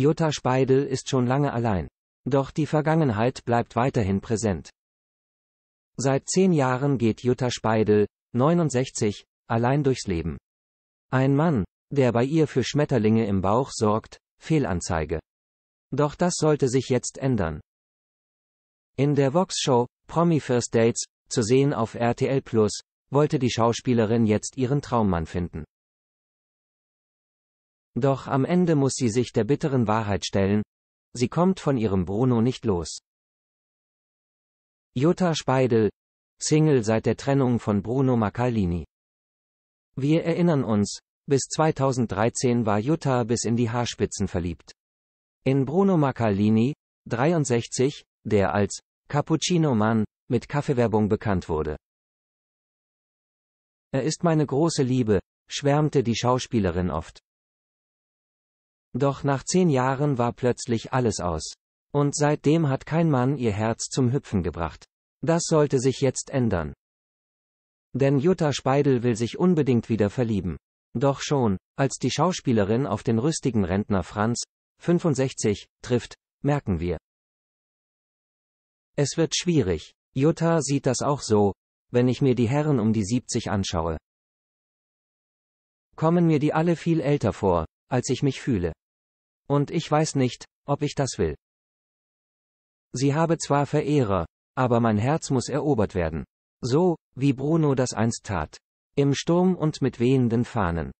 Jutta Speidel ist schon lange allein. Doch die Vergangenheit bleibt weiterhin präsent. Seit zehn Jahren geht Jutta Speidel, 69, allein durchs Leben. Ein Mann, der bei ihr für Schmetterlinge im Bauch sorgt, Fehlanzeige. Doch das sollte sich jetzt ändern. In der Vox-Show, Promi First Dates, zu sehen auf RTL Plus, wollte die Schauspielerin jetzt ihren Traummann finden. Doch am Ende muss sie sich der bitteren Wahrheit stellen, sie kommt von ihrem Bruno nicht los. Jutta Speidel, Single seit der Trennung von Bruno Macalini. Wir erinnern uns, bis 2013 war Jutta bis in die Haarspitzen verliebt. In Bruno Macalini, 63, der als Cappuccino-Mann mit Kaffeewerbung bekannt wurde. Er ist meine große Liebe, schwärmte die Schauspielerin oft. Doch nach zehn Jahren war plötzlich alles aus. Und seitdem hat kein Mann ihr Herz zum Hüpfen gebracht. Das sollte sich jetzt ändern. Denn Jutta Speidel will sich unbedingt wieder verlieben. Doch schon, als die Schauspielerin auf den rüstigen Rentner Franz, 65, trifft, merken wir. Es wird schwierig. Jutta sieht das auch so, wenn ich mir die Herren um die 70 anschaue. Kommen mir die alle viel älter vor, als ich mich fühle. Und ich weiß nicht, ob ich das will. Sie habe zwar Verehrer, aber mein Herz muss erobert werden. So, wie Bruno das einst tat. Im Sturm und mit wehenden Fahnen.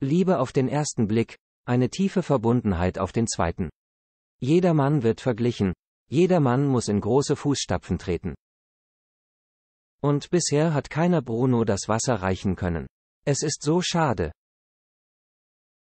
Liebe auf den ersten Blick, eine tiefe Verbundenheit auf den zweiten. Jeder Mann wird verglichen, jeder Mann muss in große Fußstapfen treten. Und bisher hat keiner Bruno das Wasser reichen können. Es ist so schade,